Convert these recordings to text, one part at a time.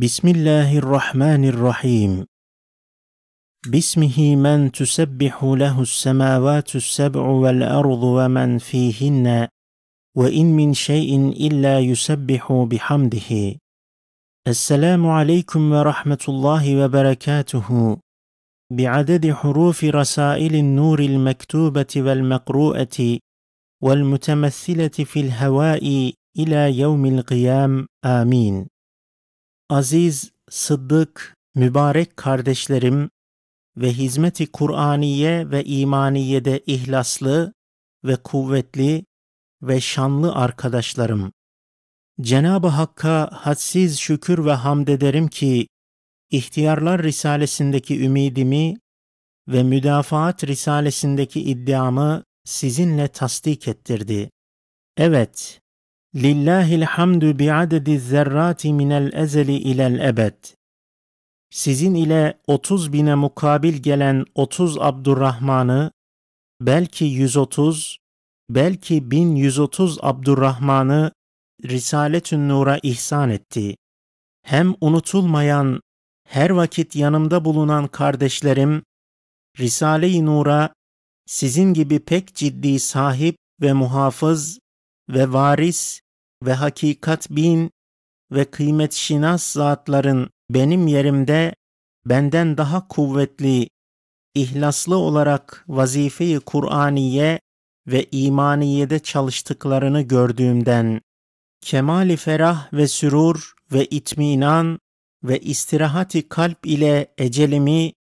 بسم الله الرحمن الرحيم باسمه من تسبح له السماوات السبع والأرض ومن فيهن وإن من شيء إلا يسبح بحمده السلام عليكم ورحمة الله وبركاته بعدد حروف رسائل النور المكتوبة والمقروءة والمتمثلة في الهواء إلى يوم القيام آمين aziz, sıddık, mübarek kardeşlerim ve hizmeti Kur'aniye ve imaniyede ihlaslı ve kuvvetli ve şanlı arkadaşlarım. Cenab-ı Hakk'a hadsiz şükür ve hamd ederim ki, İhtiyarlar Risalesindeki ümidimi ve Müdafaat Risalesindeki iddiamı sizinle tasdik ettirdi. Evet, Lillahil hamdu bi adedi zerrati minel ezeli ilel ebed. Sizin ile 30 bine mukabil gelen 30 Abdurrahman'ı, belki 130, belki 1130 Abdurrahman'ı Risaletün Nur'a ihsan etti. Hem unutulmayan, her vakit yanımda bulunan kardeşlerim, Risale-i Nur'a sizin gibi pek ciddi sahip ve muhafız ve varis ve hakikat bin ve kıymet şinas zatların benim yerimde benden daha kuvvetli, ihlaslı olarak vazifeyi i Kur'aniye ve imaniyede çalıştıklarını gördüğümden, kemali ferah ve sürur ve itminan ve istirahati kalp ile ecelimi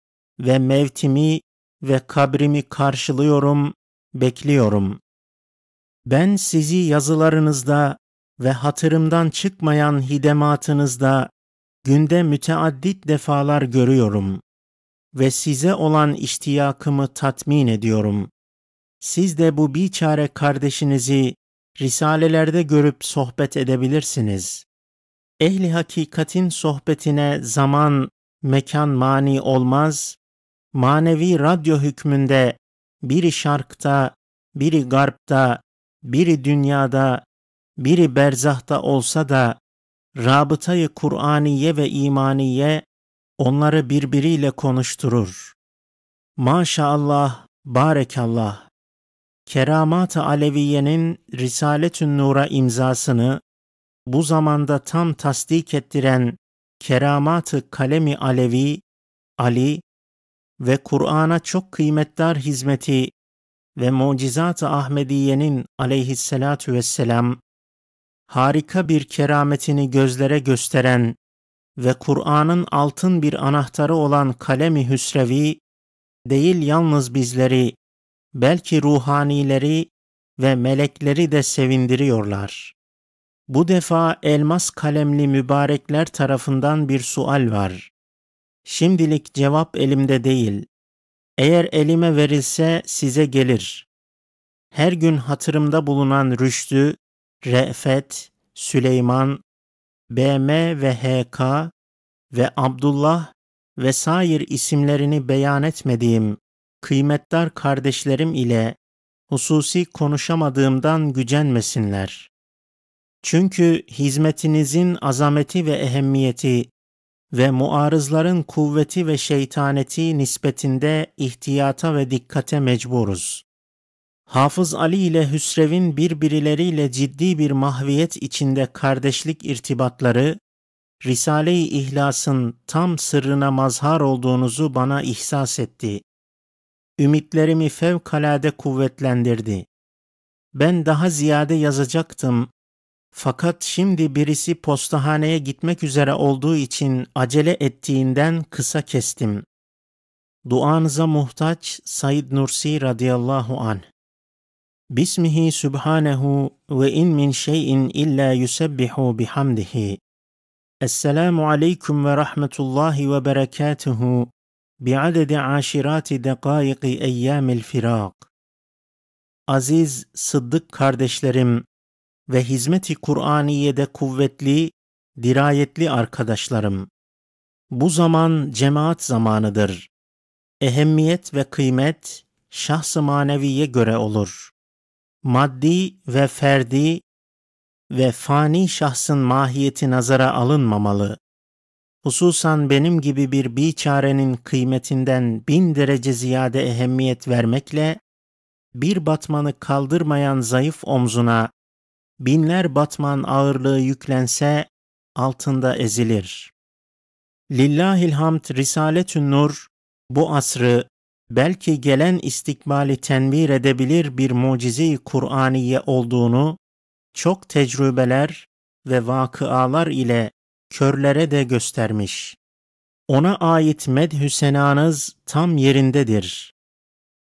ve mevtimi ve kabrimi karşılıyorum, bekliyorum. Ben sizi yazılarınızda ve hatırımdan çıkmayan hidematınızda günde müteaddit defalar görüyorum ve size olan iştiyakımı tatmin ediyorum. Siz de bu biçare kardeşinizi risalelerde görüp sohbet edebilirsiniz. Ehli hakikatin sohbetine zaman, mekan mani olmaz, manevi radyo hükmünde biri şarkta, biri garpta, biri dünyada, biri berzahta olsa da rabıtayı Kur'aniye ve imaniye onları birbiriyle konuşturur. Maşallah, barekallah. Keramat-ı Aleviye'nin Risaletün Nur'a imzasını bu zamanda tam tasdik ettiren Keramat-ı Kalemi Alevi, Ali ve Kur'an'a çok kıymetdar hizmeti ve Mucizat-ı Ahmediye'nin aleyhissalatu vesselam harika bir kerametini gözlere gösteren ve Kur'an'ın altın bir anahtarı olan kalemi hüsrevi, değil yalnız bizleri, belki ruhanileri ve melekleri de sevindiriyorlar. Bu defa elmas kalemli mübarekler tarafından bir sual var. Şimdilik cevap elimde değil. Eğer elime verilse size gelir. Her gün hatırımda bulunan rüştü, Re'fet, Süleyman, BM ve HK ve Abdullah ve sair isimlerini beyan etmediğim kıymetdar kardeşlerim ile hususi konuşamadığımdan gücenmesinler. Çünkü hizmetinizin azameti ve ehemmiyeti ve muarızların kuvveti ve şeytaneti nispetinde ihtiyata ve dikkate mecburuz. Hafız Ali ile Hüsrev'in birbirleriyle ciddi bir mahviyet içinde kardeşlik irtibatları, Risale-i İhlas'ın tam sırrına mazhar olduğunuzu bana ihsas etti. Ümitlerimi fevkalade kuvvetlendirdi. Ben daha ziyade yazacaktım fakat şimdi birisi postahaneye gitmek üzere olduğu için acele ettiğinden kısa kestim. Duanıza muhtaç Said Nursi radıyallahu anh. Bismihi Subhanehu ve in min şeyin illa yusebbihu bihamdihi. Esselamu aleyküm ve rahmetullahi ve berekatuhu bi'adedi aşirati dekâiki eyyâmil firâk. Aziz Sıddık kardeşlerim ve hizmeti Kur'aniye'de kuvvetli, dirayetli arkadaşlarım. Bu zaman cemaat zamanıdır. Ehemmiyet ve kıymet şahs-ı maneviye göre olur maddi ve ferdi ve fani şahsın mahiyeti nazara alınmamalı. Hususan benim gibi bir biçarenin kıymetinden bin derece ziyade ehemmiyet vermekle, bir batmanı kaldırmayan zayıf omzuna binler batman ağırlığı yüklense altında ezilir. Lillahilhamd Risaletün Nur bu asrı belki gelen istikbali tenbir edebilir bir mucize-i Kur'aniye olduğunu çok tecrübeler ve vakıalar ile körlere de göstermiş. Ona ait medhü senanız tam yerindedir.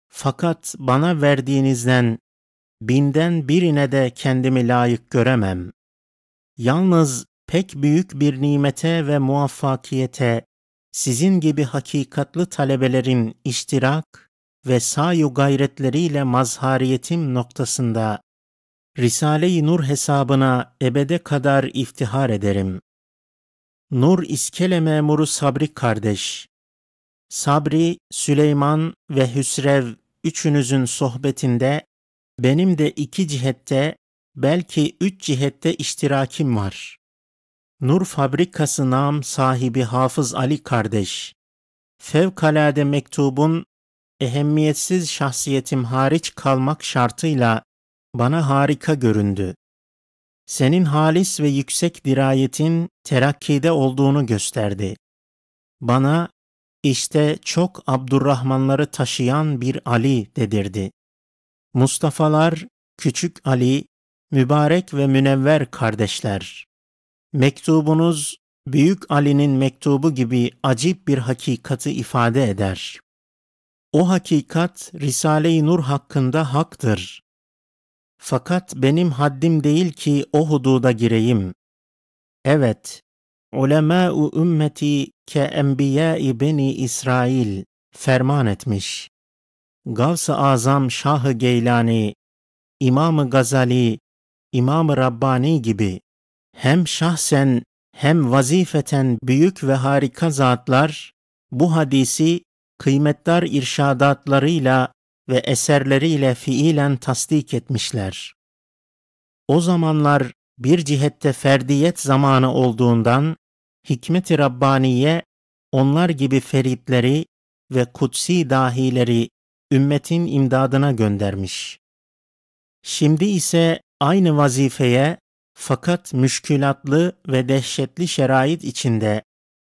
Fakat bana verdiğinizden binden birine de kendimi layık göremem. Yalnız pek büyük bir nimete ve muvaffakiyete sizin gibi hakikatlı talebelerin iştirak ve sayu gayretleriyle mazhariyetim noktasında Risale-i Nur hesabına ebede kadar iftihar ederim. Nur İskele memuru Sabri kardeş. Sabri, Süleyman ve Hüsrev üçünüzün sohbetinde benim de iki cihette belki üç cihette iştirakim var. Nur Fabrikası nam sahibi Hafız Ali kardeş, fevkalade mektubun ehemmiyetsiz şahsiyetim hariç kalmak şartıyla bana harika göründü. Senin halis ve yüksek dirayetin terakkide olduğunu gösterdi. Bana işte çok Abdurrahmanları taşıyan bir Ali dedirdi. Mustafa'lar, küçük Ali, mübarek ve münevver kardeşler. Mektubunuz Büyük Ali'nin mektubu gibi acip bir hakikati ifade eder. O hakikat Risale-i Nur hakkında haktır. Fakat benim haddim değil ki o hududa gireyim. Evet, ulemâ-u ümmeti ke enbiyâ-i beni İsrail ferman etmiş. Gavs-ı Azam Şah-ı Geylani, İmam-ı Gazali, İmam-ı Rabbani gibi hem şahsen hem vazifeten büyük ve harika zatlar bu hadisi kıymetdar irşadatlarıyla ve eserleriyle fiilen tasdik etmişler. O zamanlar bir cihette ferdiyet zamanı olduğundan hikmet-i Rabbaniye onlar gibi feritleri ve kutsi dahileri ümmetin imdadına göndermiş. Şimdi ise aynı vazifeye fakat müşkülatlı ve dehşetli şerait içinde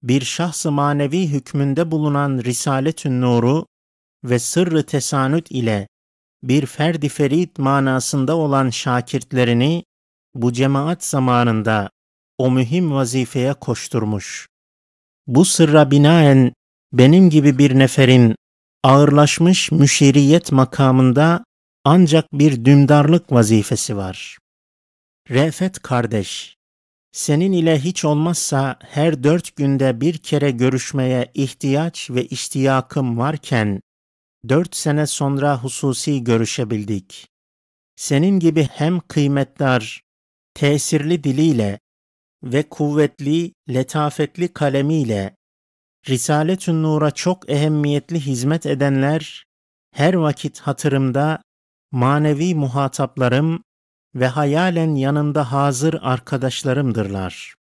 bir şahs-ı manevi hükmünde bulunan Risaletün Nur'u ve sırrı tesanüt ile bir ferdi ferit manasında olan şakirtlerini bu cemaat zamanında o mühim vazifeye koşturmuş. Bu sırra binaen benim gibi bir neferin ağırlaşmış müşiriyet makamında ancak bir dümdarlık vazifesi var. Refet kardeş, senin ile hiç olmazsa her dört günde bir kere görüşmeye ihtiyaç ve iştiyakım varken, dört sene sonra hususi görüşebildik. Senin gibi hem kıymetdar, tesirli diliyle ve kuvvetli, letafetli kalemiyle Risaletün Nur'a çok ehemmiyetli hizmet edenler her vakit hatırımda manevi muhataplarım ve hayalen yanında hazır arkadaşlarımdırlar.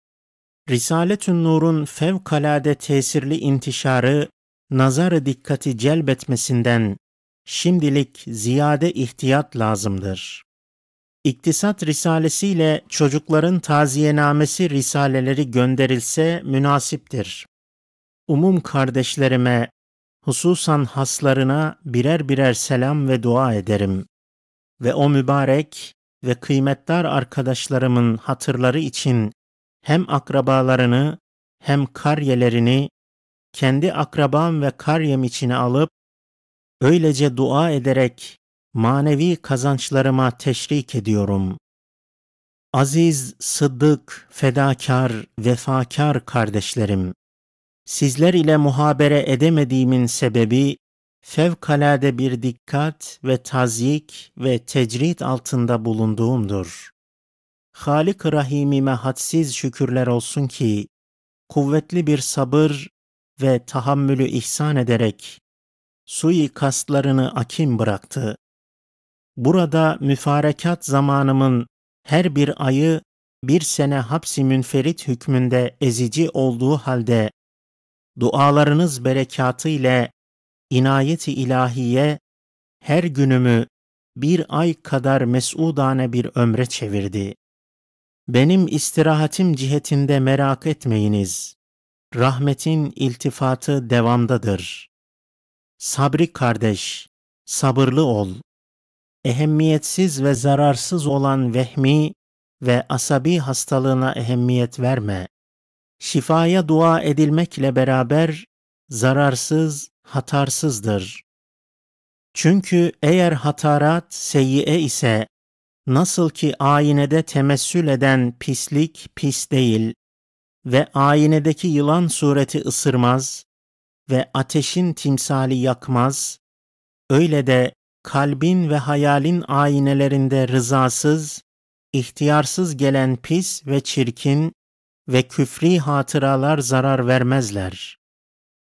Risaletün Nur'un fevkalade tesirli intişarı, nazarı dikkati celbetmesinden şimdilik ziyade ihtiyat lazımdır. İktisat Risalesi ile çocukların taziyenamesi risaleleri gönderilse münasiptir. Umum kardeşlerime, hususan haslarına birer birer selam ve dua ederim. Ve o mübarek, ve kıymetdar arkadaşlarımın hatırları için hem akrabalarını hem karyelerini kendi akrabam ve karyem içine alıp öylece dua ederek manevi kazançlarıma teşrik ediyorum. Aziz, sıddık, fedakar, vefakar kardeşlerim, sizler ile muhabere edemediğimin sebebi fevkalade bir dikkat ve tazyik ve tecrid altında bulunduğumdur. Halik Rahimime hadsiz şükürler olsun ki, kuvvetli bir sabır ve tahammülü ihsan ederek kaslarını akim bıraktı. Burada müfarekat zamanımın her bir ayı bir sene hapsi münferit hükmünde ezici olduğu halde dualarınız berekatı ile inayeti ilahiye her günümü bir ay kadar mesudane bir ömre çevirdi. Benim istirahatim cihetinde merak etmeyiniz. Rahmetin iltifatı devamdadır. Sabri kardeş, sabırlı ol. Ehemmiyetsiz ve zararsız olan vehmi ve asabi hastalığına ehemmiyet verme. Şifaya dua edilmekle beraber zararsız, hatarsızdır. Çünkü eğer hatarat seyyiye ise, nasıl ki aynede temessül eden pislik pis değil ve aynedeki yılan sureti ısırmaz ve ateşin timsali yakmaz, öyle de kalbin ve hayalin aynelerinde rızasız, ihtiyarsız gelen pis ve çirkin ve küfri hatıralar zarar vermezler.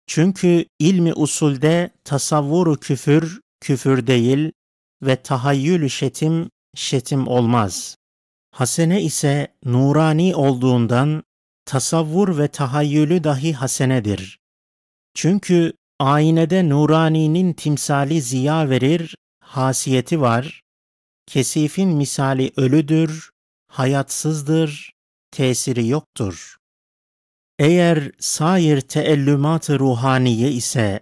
Çünkü ilmi usulde tasavvuru küfür küfür değil ve tahayyülü şetim şetim olmaz. Hasene ise nurani olduğundan tasavvur ve tahayyülü dahi hasenedir. Çünkü aynede nuraninin timsali ziya verir, hasiyeti var, kesifin misali ölüdür, hayatsızdır, tesiri yoktur. Eğer sair teellümat-ı ruhaniye ise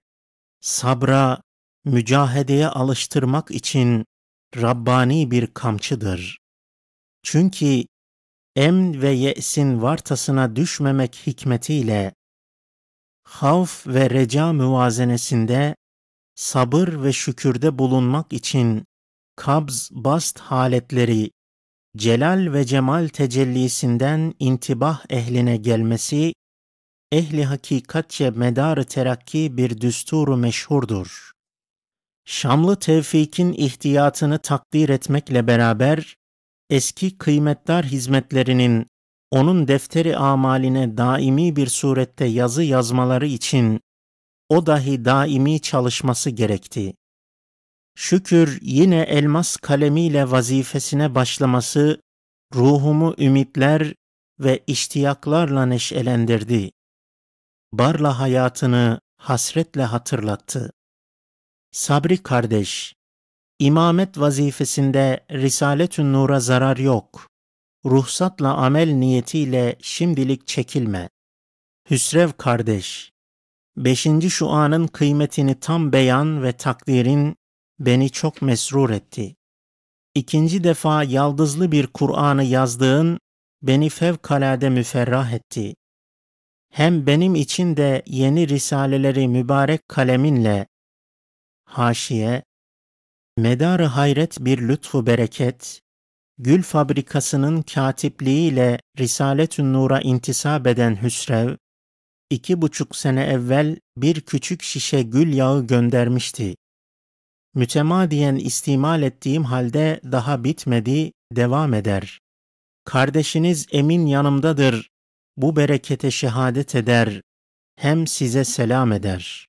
sabra, mücahedeye alıştırmak için Rabbani bir kamçıdır. Çünkü emn ve ye'sin vartasına düşmemek hikmetiyle havf ve reca müvazenesinde sabır ve şükürde bulunmak için kabz bast haletleri celal ve cemal tecellisinden intibah ehline gelmesi ehli hakikatçe medarı terakki bir düsturu meşhurdur. Şamlı Tevfik'in ihtiyatını takdir etmekle beraber, eski kıymetdar hizmetlerinin onun defteri amaline daimi bir surette yazı yazmaları için o dahi daimi çalışması gerekti. Şükür yine elmas kalemiyle vazifesine başlaması ruhumu ümitler ve iştiyaklarla neşelendirdi barla hayatını hasretle hatırlattı. Sabri kardeş, imamet vazifesinde Risaletün Nur'a zarar yok. Ruhsatla amel niyetiyle şimdilik çekilme. Hüsrev kardeş, beşinci şu anın kıymetini tam beyan ve takdirin beni çok mesrur etti. İkinci defa yaldızlı bir Kur'an'ı yazdığın beni fevkalade müferrah etti hem benim için de yeni risaleleri mübarek kaleminle haşiye medarı hayret bir lütfu bereket gül fabrikasının katipliğiyle Risaletün Nur'a intisap eden Hüsrev, iki buçuk sene evvel bir küçük şişe gül yağı göndermişti. Mütemadiyen istimal ettiğim halde daha bitmedi, devam eder. Kardeşiniz Emin yanımdadır, bu berekete şehadet eder, hem size selam eder.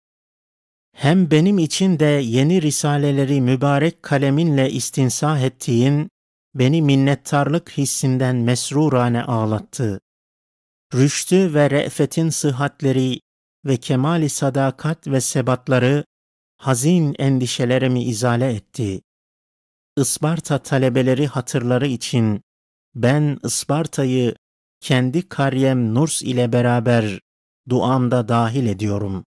Hem benim için de yeni risaleleri mübarek kaleminle istinsah ettiğin, beni minnettarlık hissinden mesrurane ağlattı. Rüştü ve re'fetin sıhhatleri ve kemali sadakat ve sebatları hazin endişelerimi izale etti. Isparta talebeleri hatırları için ben Isparta'yı kendi karyem Nurs ile beraber duamda dahil ediyorum.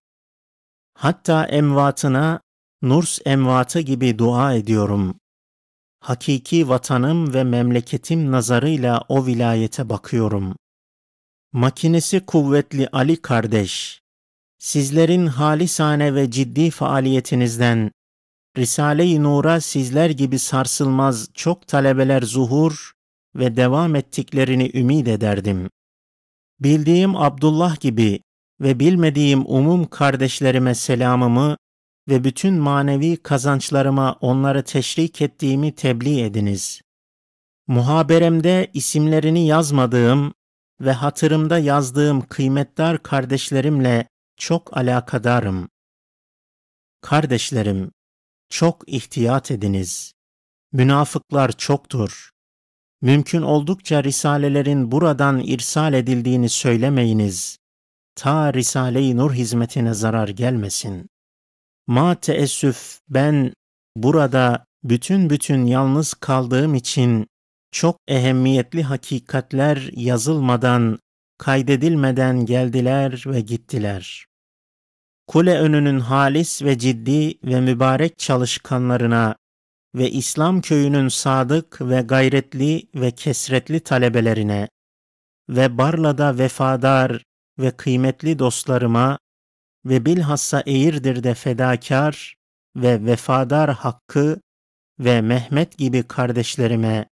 Hatta emvatına Nurs emvatı gibi dua ediyorum. Hakiki vatanım ve memleketim nazarıyla o vilayete bakıyorum. Makinesi kuvvetli Ali kardeş, sizlerin halisane ve ciddi faaliyetinizden Risale-i Nur'a sizler gibi sarsılmaz çok talebeler zuhur ve devam ettiklerini ümid ederdim. Bildiğim Abdullah gibi ve bilmediğim umum kardeşlerime selamımı ve bütün manevi kazançlarıma onları teşrik ettiğimi tebliğ ediniz. Muhaberemde isimlerini yazmadığım ve hatırımda yazdığım kıymetdar kardeşlerimle çok alakadarım. Kardeşlerim, çok ihtiyat ediniz. Münafıklar çoktur mümkün oldukça risalelerin buradan irsal edildiğini söylemeyiniz. Ta Risale-i Nur hizmetine zarar gelmesin. Ma teessüf ben burada bütün bütün yalnız kaldığım için çok ehemmiyetli hakikatler yazılmadan, kaydedilmeden geldiler ve gittiler. Kule önünün halis ve ciddi ve mübarek çalışkanlarına ve İslam köyünün sadık ve gayretli ve kesretli talebelerine ve Barla'da vefadar ve kıymetli dostlarıma ve bilhassa Eğirdir'de fedakar ve vefadar Hakkı ve Mehmet gibi kardeşlerime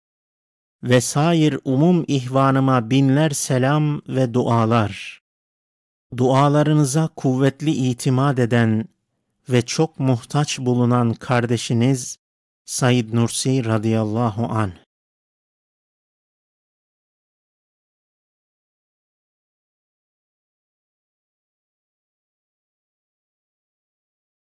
ve sair umum ihvanıma binler selam ve dualar. Dualarınıza kuvvetli itimat eden ve çok muhtaç bulunan kardeşiniz Said Nursi radıyallahu an